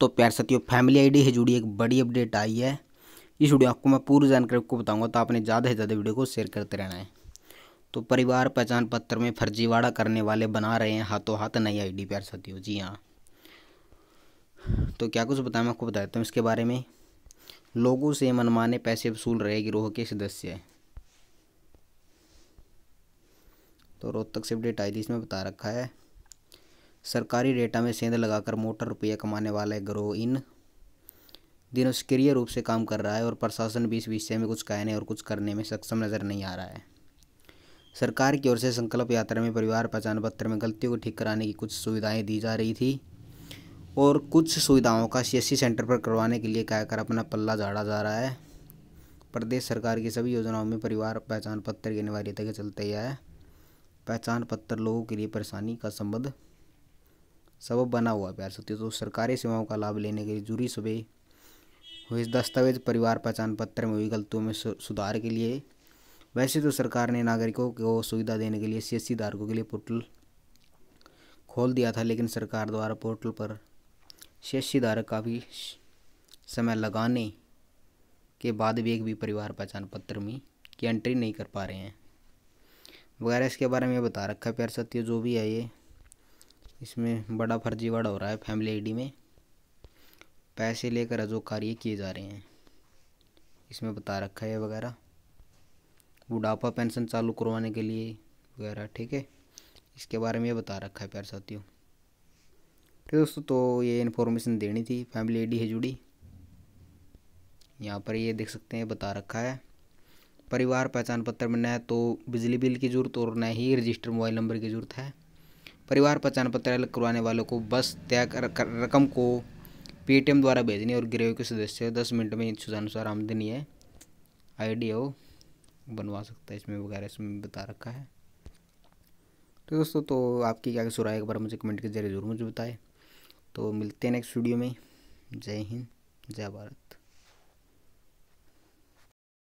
तो प्यार साथियों फैमिली आईडी से जुड़ी एक बड़ी अपडेट आई है इस वीडियो आपको मैं पूरी जानकारी आपको बताऊंगा तो आपने ज़्यादा से ज़्यादा वीडियो को शेयर करते रहना है तो परिवार पहचान पत्र में फर्जीवाड़ा करने वाले बना रहे हैं हाथों हाथ नई डी प्यार साथियों जी हाँ तो क्या कुछ बताया मैं आपको बता देता हूँ इसके बारे में लोगों से मनमाने पैसे वसूल रहे गिरोह के सदस्य तो रोहतक से अपडेट आई थी इसमें बता रखा है सरकारी डेटा में सेंध लगाकर मोटर रुपया कमाने वाला ग्रोह इन दिनों सक्रिय रूप से काम कर रहा है और प्रशासन भी इस विषय में कुछ कहने और कुछ करने में सक्षम नज़र नहीं आ रहा है सरकार की ओर से संकल्प यात्रा में परिवार पहचान पत्र में गलतियों को ठीक कराने की कुछ सुविधाएं दी जा रही थी और कुछ सुविधाओं का सी सेंटर पर करवाने के लिए कहकर अपना पल्ला झाड़ा जा रहा है प्रदेश सरकार की सभी योजनाओं में परिवार पहचान पत्र की अनिवार्यता के चलते यह पहचान पत्र लोगों के लिए परेशानी का संबंध सबब बना हुआ प्यार सकती तो सरकारी सेवाओं का लाभ लेने के लिए जरूरी सुबह हुए दस्तावेज परिवार पहचान पत्र में हुई गलतियों में सुधार के लिए वैसे तो सरकार ने नागरिकों को सुविधा देने के लिए सी धारकों के लिए पोर्टल खोल दिया था लेकिन सरकार द्वारा पोर्टल पर सी धारक काफ़ी समय लगाने के बाद भी एक भी परिवार पहचान पत्र में की एंट्री नहीं कर पा रहे हैं वगैरह इसके बारे में बता रखा है प्यार सत्य जो भी है ये इसमें बड़ा फर्जीवाड़ा हो रहा है फैमिली आईडी में पैसे लेकर अजो कार्य किए जा रहे हैं इसमें बता रखा है वगैरह बुढ़ापा पेंशन चालू करवाने के लिए वगैरह ठीक है इसके बारे में ये बता रखा है प्यार साथियों ठीक दोस्तों तो ये इन्फॉर्मेशन देनी थी फैमिली आईडी है जुड़ी यहाँ पर ये देख सकते हैं बता रखा है परिवार पहचान पत्र में न तो बिजली बिल की ज़रूरत और न ही रजिस्टर मोबाइल नंबर की ज़रूरत है परिवार पहचान पत्र करवाने वालों को बस त्याग रकम को पेटीएम द्वारा भेजनी और गिरह के सदस्य दस मिनट में अनुसार आमदनी है डी हो बनवा सकता है इसमें वगैरह इसमें बता रखा है तो दोस्तों तो आपकी क्या सुराय एक बार मुझे कमेंट के जरिए ज़रूर मुझे बताएं तो मिलते हैं नेक्स्ट वीडियो में जय हिंद जय भारत